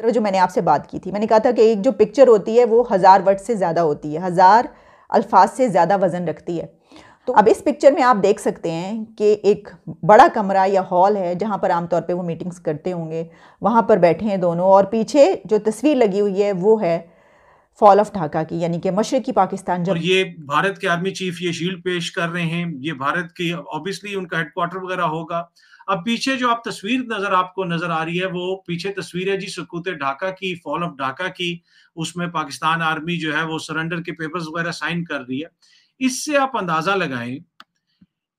तरह जो मैंने आपसे बात की थी मैंने कहा था कि एक जो पिक्चर होती है वो हज़ार वर्ड से ज़्यादा होती है हज़ार अल्फाज से ज़्यादा वज़न रखती है तो अब इस पिक्चर में आप देख सकते हैं कि एक बड़ा कमरा या हॉल है जहाँ पर आमतौर पर वो मीटिंग्स करते होंगे वहाँ पर बैठे हैं दोनों और पीछे जो तस्वीर लगी हुई है वो है फॉल ऑफ ढाका की यानी कि मशरकी पाकिस्तान जब और ये भारत के आर्मी चीफ ये शील्ड पेश कर रहे हैं ये भारत की ऑब्वियसली उनका हेडक्वार्टर वगैरह होगा अब पीछे जो आप तस्वीर नजर आपको नजर आ रही है वो पीछे तस्वीर है जी सकूत ढाका की फॉल ऑफ ढाका की उसमें पाकिस्तान आर्मी जो है वो सरेंडर के पेपर्स वगैरह साइन कर रही है इससे आप अंदाजा लगाएं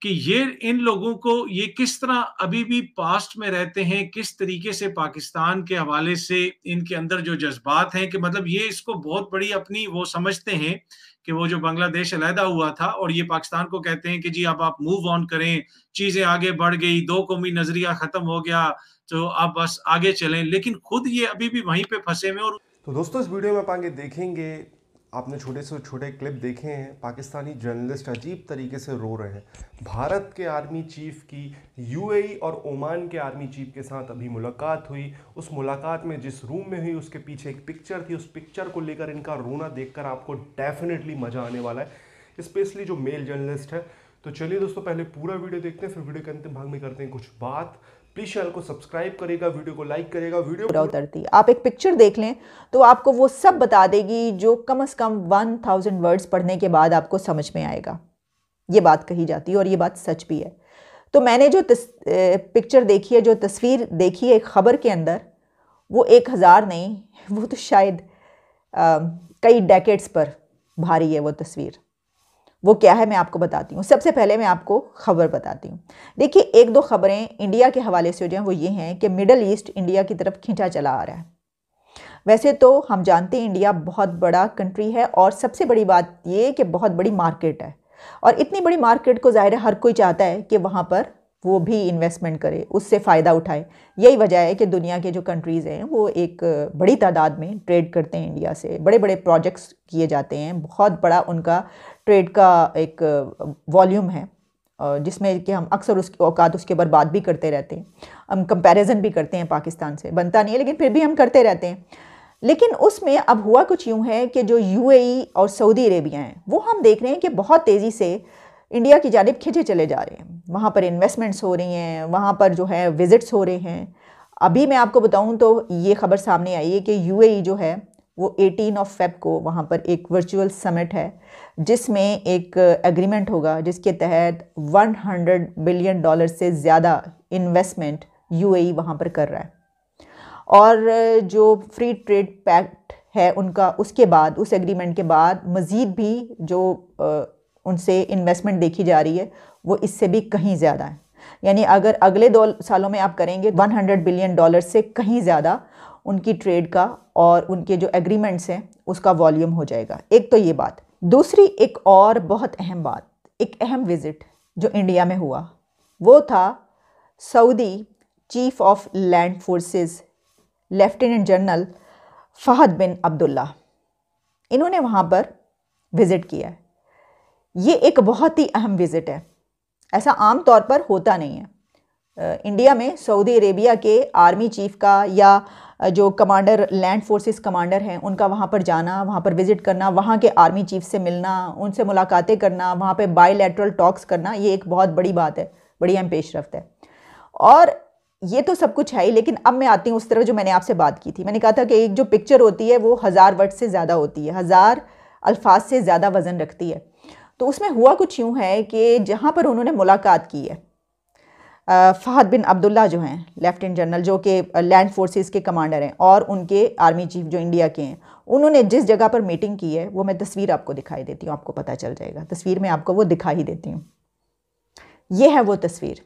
कि ये इन लोगों को ये किस तरह अभी भी पास्ट में रहते हैं किस तरीके से पाकिस्तान के हवाले से इनके अंदर जो जज्बात हैं कि मतलब ये इसको बहुत बड़ी अपनी वो समझते हैं कि वो जो बांग्लादेश अलहदा हुआ था और ये पाकिस्तान को कहते हैं कि जी अब आप मूव ऑन करें चीज़ें आगे बढ़ गई दो कौमी नज़रिया ख़त्म हो गया तो आप बस आगे चलें लेकिन खुद ये अभी भी वहीं पर फंसे हुए और तो दोस्तों इस वीडियो में आप आगे देखेंगे आपने छोटे से छोटे क्लिप देखे हैं पाकिस्तानी जर्नलिस्ट अजीब तरीके से रो रहे हैं भारत के आर्मी चीफ की यूएई और ओमान के आर्मी चीफ के साथ अभी मुलाकात हुई उस मुलाकात में जिस रूम में हुई उसके पीछे एक पिक्चर थी उस पिक्चर को लेकर इनका रोना देखकर आपको डेफिनेटली मज़ा आने वाला है स्पेशली जो मेल जर्नलिस्ट है तो चलिए दोस्तों पहले पूरा वीडियो देखते हैं फिर वीडियो के अंतिम भाग में करते हैं कुछ बात प्लीज चैनल को सब्सक्राइब करेगा वीडियो को लाइक करेगा वीडियो उतरती आप एक पिक्चर देख लें तो आपको वो सब बता देगी जो कम अज कम वन थाउजेंड वर्ड्स पढ़ने के बाद आपको समझ में आएगा ये बात कही जाती है और ये बात सच भी है तो मैंने जो तस, ए, पिक्चर देखी है जो तस्वीर देखी है एक खबर के अंदर वो एक हज़ार नहीं वो तो शायद आ, कई डेकेट्स पर भारी है वो तस्वीर वो क्या है मैं आपको बताती हूँ सबसे पहले मैं आपको खबर बताती हूँ देखिए एक दो खबरें इंडिया के हवाले से जो हैं वो ये हैं कि मिडल ईस्ट इंडिया की तरफ खींचा चला आ रहा है वैसे तो हम जानते हैं इंडिया बहुत बड़ा कंट्री है और सबसे बड़ी बात ये कि बहुत बड़ी मार्केट है और इतनी बड़ी मार्केट को ज़ाहिर है हर कोई चाहता है कि वहाँ पर वो भी इन्वेस्टमेंट करे उससे फ़ायदा उठाए यही वजह है कि दुनिया के जो कंट्रीज़ हैं वो एक बड़ी तादाद में ट्रेड करते हैं इंडिया से बड़े बड़े प्रोजेक्ट्स किए जाते हैं बहुत बड़ा उनका ट्रेड का एक वॉल्यूम है जिसमें कि हम अक्सर उसकी औकात उसके ऊपर बात भी करते रहते हैं हम कंपैरिजन भी करते हैं पाकिस्तान से बनता नहीं है लेकिन फिर भी हम करते रहते हैं लेकिन उसमें अब हुआ कुछ यूँ है कि जो यूएई e और सऊदी अरेबिया हैं वो हम देख रहे हैं कि बहुत तेज़ी से इंडिया की जानब खींचे चले जा रहे हैं वहाँ पर इन्वेस्टमेंट्स हो रही हैं वहाँ पर जो है विज़िट्स हो रहे हैं अभी मैं आपको बताऊँ तो ये खबर सामने आई है कि यू e जो है वो 18 ऑफ फेब को वहाँ पर एक वर्चुअल समिट है जिसमें एक एग्रीमेंट होगा जिसके तहत 100 बिलियन डॉलर से ज़्यादा इन्वेस्टमेंट यूएई वहाँ पर कर रहा है और जो फ्री ट्रेड पैक्ट है उनका उसके बाद उस एग्रीमेंट के बाद मज़ीद भी जो उनसे इन्वेस्टमेंट देखी जा रही है वो इससे भी कहीं ज़्यादा है यानी अगर अगले दो सालों में आप करेंगे 100 बिलियन डॉलर से कहीं ज़्यादा उनकी ट्रेड का और उनके जो एग्रीमेंट्स हैं उसका वॉल्यूम हो जाएगा एक तो ये बात दूसरी एक और बहुत अहम बात एक अहम विज़िट जो इंडिया में हुआ वो था Saudi chief of land forces lieutenant general Fahad bin Abdullah इन्होंने वहाँ पर विज़िट किया है ये एक बहुत ही अहम विज़िट है ऐसा आम तौर पर होता नहीं है इंडिया में सऊदी अरेबिया के आर्मी चीफ का या जो कमांडर लैंड फोर्सेस कमांडर हैं उनका वहाँ पर जाना वहाँ पर विज़िट करना वहाँ के आर्मी चीफ से मिलना उनसे मुलाकातें करना वहाँ पे बायलैटरल टॉक्स करना ये एक बहुत बड़ी बात है बड़ी अहम पेशरफ है और ये तो सब कुछ है ही लेकिन अब मैं आती हूँ उस तरह जो मैंने आपसे बात की थी मैंने कहा था कि एक जो पिक्चर होती है वो हज़ार वर्ड से ज़्यादा होती है हज़ार अल्फाज से ज़्यादा वज़न रखती है तो उसमें हुआ कुछ यूँ है कि जहाँ पर उन्होंने मुलाकात की है फ़हद बिन अब्दुल्ला जो हैं लेफ्टिनेंट जनरल जो कि लैंड फोर्सेस के कमांडर हैं और उनके आर्मी चीफ जो इंडिया के हैं उन्होंने जिस जगह पर मीटिंग की है वो मैं तस्वीर आपको दिखाई देती हूँ आपको पता चल जाएगा तस्वीर में आपको वो दिखा ही देती हूँ ये है वो तस्वीर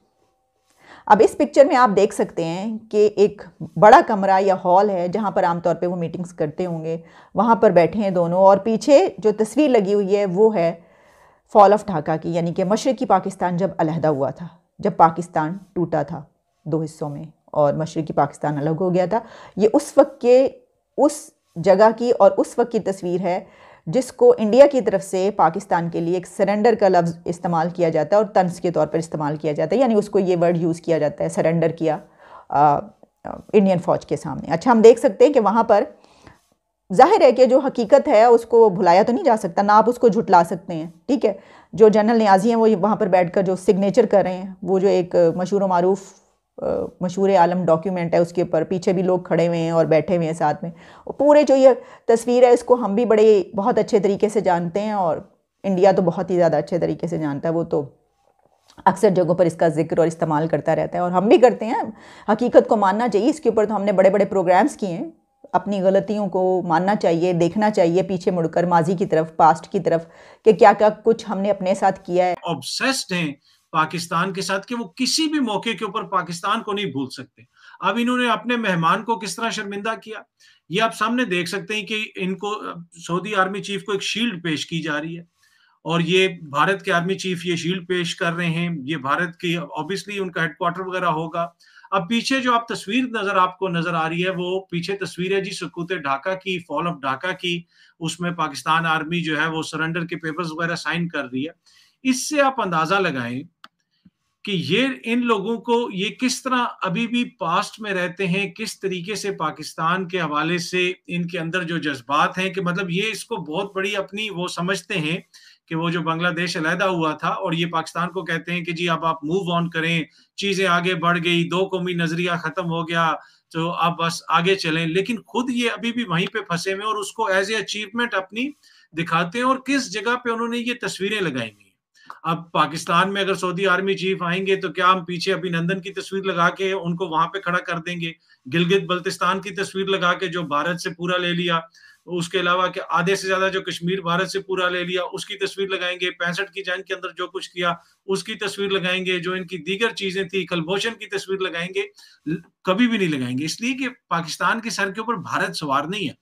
अब इस पिक्चर में आप देख सकते हैं कि एक बड़ा कमरा या हॉल है जहाँ पर आमतौर पर वो मीटिंग्स करते होंगे वहाँ पर बैठे हैं दोनों और पीछे जो तस्वीर लगी हुई है वो है फॉल ऑफ ढाका की यानी कि मशरक़ी पाकिस्तान जब अलहदा हुआ था जब पाकिस्तान टूटा था दो हिस्सों में और मशरक़ी पाकिस्तान अलग हो गया था ये उस वक्त के उस जगह की और उस वक्त की तस्वीर है जिसको इंडिया की तरफ से पाकिस्तान के लिए एक सरेंडर का लफ्ज़ इस्तेमाल किया जाता है और तंज के तौर पर इस्तेमाल किया जाता है यानी उसको ये वर्ड यूज़ किया जाता है सरेंडर किया आ, इंडियन फ़ौज के सामने अच्छा हम देख सकते हैं कि वहाँ पर जाहिर है कि जो हकीकत है उसको भुलाया तो नहीं जा सकता ना आप उसको झुटला सकते हैं ठीक है जो जनरल न्याजी हैं वो वहाँ पर बैठ कर जो सिग्नेचर कर रहे हैं वो जो एक मशहूर मरूफ मशहूर आलम डॉक्यूमेंट है उसके ऊपर पीछे भी लोग खड़े हुए हैं और बैठे हुए हैं साथ में पूरे जो ये तस्वीर है इसको हम भी बड़े बहुत अच्छे तरीके से जानते हैं और इंडिया तो बहुत ही ज़्यादा अच्छे तरीके से जानता है वो तो अक्सर जगहों पर इसका जिक्र और इस्तेमाल करता रहता है और हम भी करते हैं हकीकत को मानना चाहिए इसके ऊपर तो हमने बड़े बड़े प्रोग्राम्स किए हैं अपनी गलतियों को मानना चाहिए देखना चाहिए पीछे मुड़कर माजी की तरफ पास्ट की तरफ कि क्या क्या कुछ हमने अपने साथ किया है ऑब्सेस्ड हैं पाकिस्तान के साथ कि वो किसी भी मौके के ऊपर पाकिस्तान को नहीं भूल सकते अब इन्होंने अपने मेहमान को किस तरह शर्मिंदा किया ये आप सामने देख सकते हैं कि इनको सऊदी आर्मी चीफ को एक शील्ड पेश की जा रही है और ये भारत के आर्मी चीफ ये शील्ड पेश कर रहे हैं ये भारत की ऑब्वियसली उनका हेडक्वार्टर वगैरह होगा अब पीछे जो आप तस्वीर नजर आपको नजर आ रही है वो पीछे तस्वीर है जी सकूत ढाका की फॉल ऑफ ढाका की उसमें पाकिस्तान आर्मी जो है वो सरेंडर के पेपर्स वगैरह साइन कर रही है इससे आप अंदाजा लगाएं कि ये इन लोगों को ये किस तरह अभी भी पास्ट में रहते हैं किस तरीके से पाकिस्तान के हवाले से इनके अंदर जो जज्बात हैं कि मतलब ये इसको बहुत बड़ी अपनी वो समझते हैं कि वो जो बांग्लादेश अलहदा हुआ था और ये पाकिस्तान को कहते हैं कि जी अब आप मूव ऑन करें चीज़ें आगे बढ़ गई दो कौमी नज़रिया ख़त्म हो गया तो आप बस आगे चलें लेकिन खुद ये अभी भी वहीं पे फंसे हुए और उसको एज ए अचीवमेंट अपनी दिखाते हैं और किस जगह पे उन्होंने ये तस्वीरें लगाई हुई अब पाकिस्तान में अगर सऊदी आर्मी चीफ आएंगे तो क्या हम पीछे अभिनंदन की तस्वीर लगा के उनको वहां पे खड़ा कर देंगे गिलगित बल्तिस्तान की तस्वीर लगा के जो भारत से पूरा ले लिया उसके अलावा कि आधे से ज्यादा जो कश्मीर भारत से पूरा ले लिया उसकी तस्वीर लगाएंगे पैंसठ की जंग के अंदर जो कुछ किया उसकी तस्वीर लगाएंगे जो इनकी दीगर चीजें थी कलभूषण की तस्वीर लगाएंगे कभी भी नहीं लगाएंगे इसलिए कि पाकिस्तान के सर के ऊपर भारत सवार नहीं है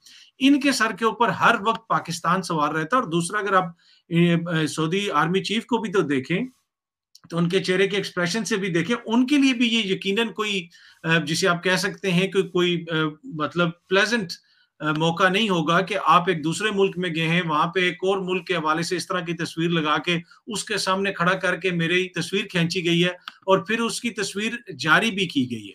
इनके सर के ऊपर हर वक्त पाकिस्तान सवार रहता है और दूसरा अगर आप सऊदी आर्मी चीफ को भी तो देखें तो उनके चेहरे के एक्सप्रेशन से भी देखें उनके लिए भी ये यकीनन कोई जिसे आप कह सकते हैं कि कोई मतलब प्लेजेंट मौका नहीं होगा कि आप एक दूसरे मुल्क में गए हैं वहां पे एक और मुल्क के हवाले से इस तरह की तस्वीर लगा के उसके सामने खड़ा करके मेरी तस्वीर खींची गई है और फिर उसकी तस्वीर जारी भी की गई है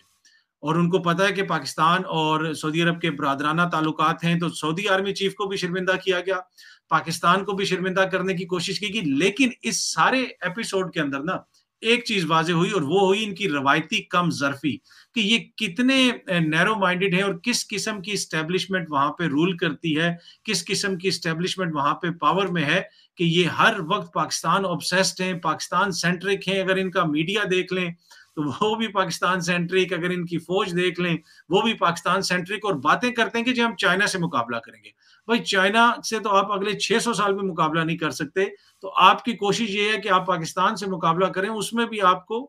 और उनको पता है कि पाकिस्तान और सऊदी अरब के बरदराना ताल्लुक हैं तो सऊदी आर्मी चीफ को भी शर्मिंदा किया गया पाकिस्तान को भी शर्मिंदा करने की कोशिश की गई लेकिन इस सारे एपिसोड के अंदर ना एक चीज वाजे हुई और वो हुई इनकी रवायती कम जरफी कि ये कितने नैरो माइंडेड है और किस किस्म की स्टेब्लिशमेंट वहां पे रूल करती है किस किस्म की स्टेब्लिशमेंट वहां पे पावर में है कि ये हर वक्त पाकिस्तान ऑब्सेस्ड है पाकिस्तान सेंट्रिक है अगर इनका मीडिया देख लें तो वो भी पाकिस्तान सेंट्रिक अगर इनकी फौज देख लें वो भी पाकिस्तान सेंट्रिक और बातें करते हैं कि जी हम चाइना से मुकाबला करेंगे भाई चाइना से तो आप अगले 600 साल में मुकाबला नहीं कर सकते तो आपकी कोशिश ये है कि आप पाकिस्तान से मुकाबला करें उसमें भी आपको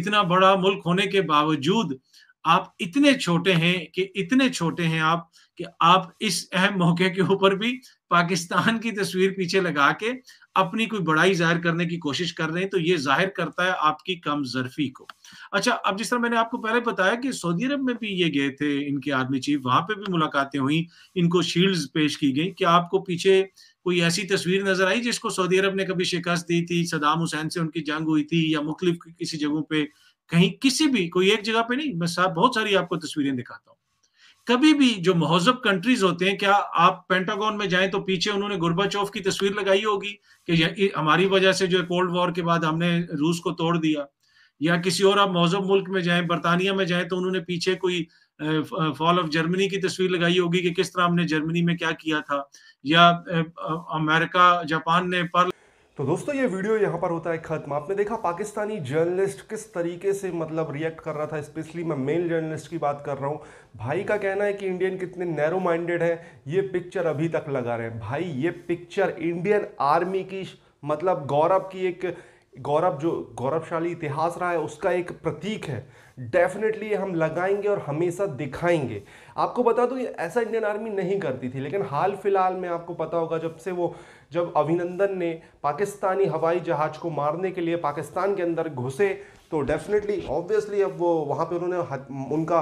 इतना बड़ा मुल्क होने के बावजूद आप इतने छोटे हैं कि इतने छोटे हैं आप कि आप इस अहम मौके के ऊपर भी पाकिस्तान की तस्वीर पीछे लगा के अपनी कोई बड़ाई जाहिर करने की कोशिश कर रहे हैं तो ये जाहिर करता है आपकी कम जरफी को अच्छा अब जिस तरह मैंने आपको पहले बताया कि सऊदी अरब में भी ये गए थे इनके आर्मी चीफ वहां पे भी मुलाकातें हुई इनको शील्ड्स पेश की गई क्या आपको पीछे कोई ऐसी तस्वीर नजर आई जिसको सऊदी अरब ने कभी शिकस्त दी थी सदाम हुसैन से उनकी जंग हुई थी या मुख्तलिफ किसी जगहों पे कहीं किसी भी कोई एक जगह पे नहीं मैं बहुत सारी आपको तस्वीरें दिखाता हूँ कभी भी जो महजब कंट्रीज होते हैं क्या आप पेंटागॉन में जाएं तो पीछे उन्होंने गुरबाचौफ की तस्वीर लगाई होगी कि हमारी वजह से जो कोल्ड वॉर के बाद हमने रूस को तोड़ दिया या किसी और आप महजब मुल्क में जाएं बरतानिया में जाएं तो उन्होंने पीछे कोई फॉल ऑफ जर्मनी की तस्वीर लगाई होगी कि किस तरह हमने जर्मनी में क्या किया था या अमेरिका जापान ने पर्ल तो दोस्तों ये वीडियो यहाँ पर होता है खत्म आपने देखा पाकिस्तानी जर्नलिस्ट किस तरीके से मतलब रिएक्ट कर रहा था स्पेशली मैं मेल जर्नलिस्ट की बात कर रहा हूँ भाई का कहना है कि इंडियन कितने नैरो माइंडेड हैं ये पिक्चर अभी तक लगा रहे हैं भाई ये पिक्चर इंडियन आर्मी की मतलब गौरव की एक गौरव जो गौरवशाली इतिहास रहा है उसका एक प्रतीक है डेफिनेटली हम लगाएंगे और हमेशा दिखाएंगे आपको बता दूँ ऐसा इंडियन आर्मी नहीं करती थी लेकिन हाल फिलहाल में आपको पता होगा जब से वो जब अभिनंदन ने पाकिस्तानी हवाई जहाज़ को मारने के लिए पाकिस्तान के अंदर घुसे तो डेफिनेटली ऑब्वियसली अब वो वहाँ पर उन्होंने उनका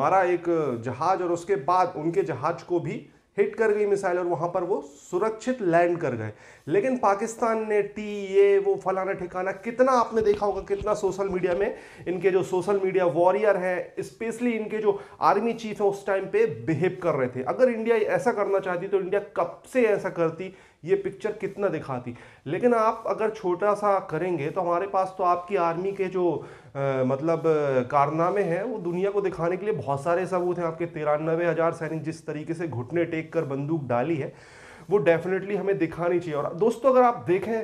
मारा एक जहाज़ और उसके बाद उनके जहाज़ को भी हिट कर गई मिसाइल और वहाँ पर वो सुरक्षित लैंड कर गए लेकिन पाकिस्तान ने टी ये वो फलाना ठिकाना कितना आपने देखा होगा कितना सोशल मीडिया में इनके जो सोशल मीडिया वॉरियर हैं स्पेशली इनके जो आर्मी चीफ हैं उस टाइम पे बिहेव कर रहे थे अगर इंडिया ऐसा करना चाहती तो इंडिया कब से ऐसा करती ये पिक्चर कितना दिखाती लेकिन आप अगर छोटा सा करेंगे तो हमारे पास तो आपकी आर्मी के जो आ, मतलब कारनामे हैं वो दुनिया को दिखाने के लिए बहुत सारे सबूत हैं आपके तिरानवे हज़ार सैनिक जिस तरीके से घुटने टेक कर बंदूक डाली है वो डेफिनेटली हमें दिखानी चाहिए और दोस्तों अगर आप देखें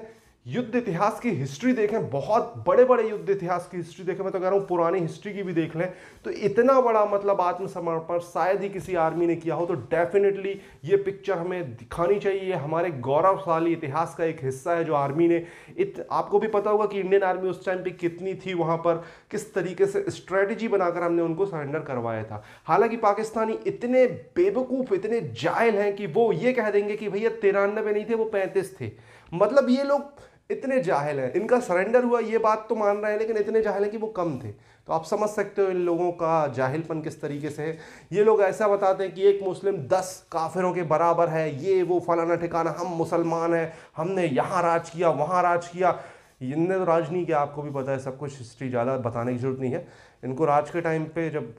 युद्ध इतिहास की हिस्ट्री देखें बहुत बड़े बड़े युद्ध इतिहास की हिस्ट्री देखें मैं तो कह रहा हूँ पुरानी हिस्ट्री की भी देख लें तो इतना बड़ा मतलब आत्मसमर्पण शायद ही किसी आर्मी ने किया हो तो डेफिनेटली ये पिक्चर हमें दिखानी चाहिए हमारे गौरवशाली इतिहास का एक हिस्सा है जो आर्मी ने इत आपको भी पता होगा कि इंडियन आर्मी उस टाइम पर कितनी थी वहाँ पर किस तरीके से स्ट्रेटजी बनाकर हमने उनको सरेंडर करवाया था हालांकि पाकिस्तानी इतने बेवकूफ़ इतने जायल हैं कि वो ये कह देंगे कि भैया तिरानबे नहीं थे वो पैंतीस थे मतलब ये लोग इतने जाहिल हैं इनका सरेंडर हुआ ये बात तो मान रहे हैं लेकिन इतने जाहिल हैं कि वो कम थे तो आप समझ सकते हो इन लोगों का जाहिलपन किस तरीके से है ये लोग ऐसा बताते हैं कि एक मुस्लिम दस काफिरों के बराबर है ये वो फलाना ठिकाना हम मुसलमान हैं हमने यहाँ राज किया वहाँ राज किया इनने तो राज नहीं किया आपको भी पता है सब कुछ हिस्ट्री ज़्यादा बताने की जरूरत नहीं है इनको राज के टाइम पे जब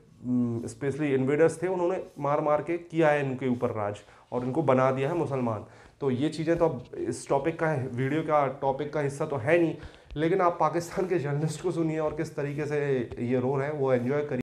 स्पेशली इन्वेडर्स थे उन्होंने मार मार के किया है इनके ऊपर राज और इनको बना दिया है मुसलमान तो ये चीज़ें तो अब इस टॉपिक का वीडियो का टॉपिक का हिस्सा तो है नहीं लेकिन आप पाकिस्तान के जर्नलिस्ट को सुनिए और किस तरीके से ये रो रहे हैं वो एन्जॉय करिए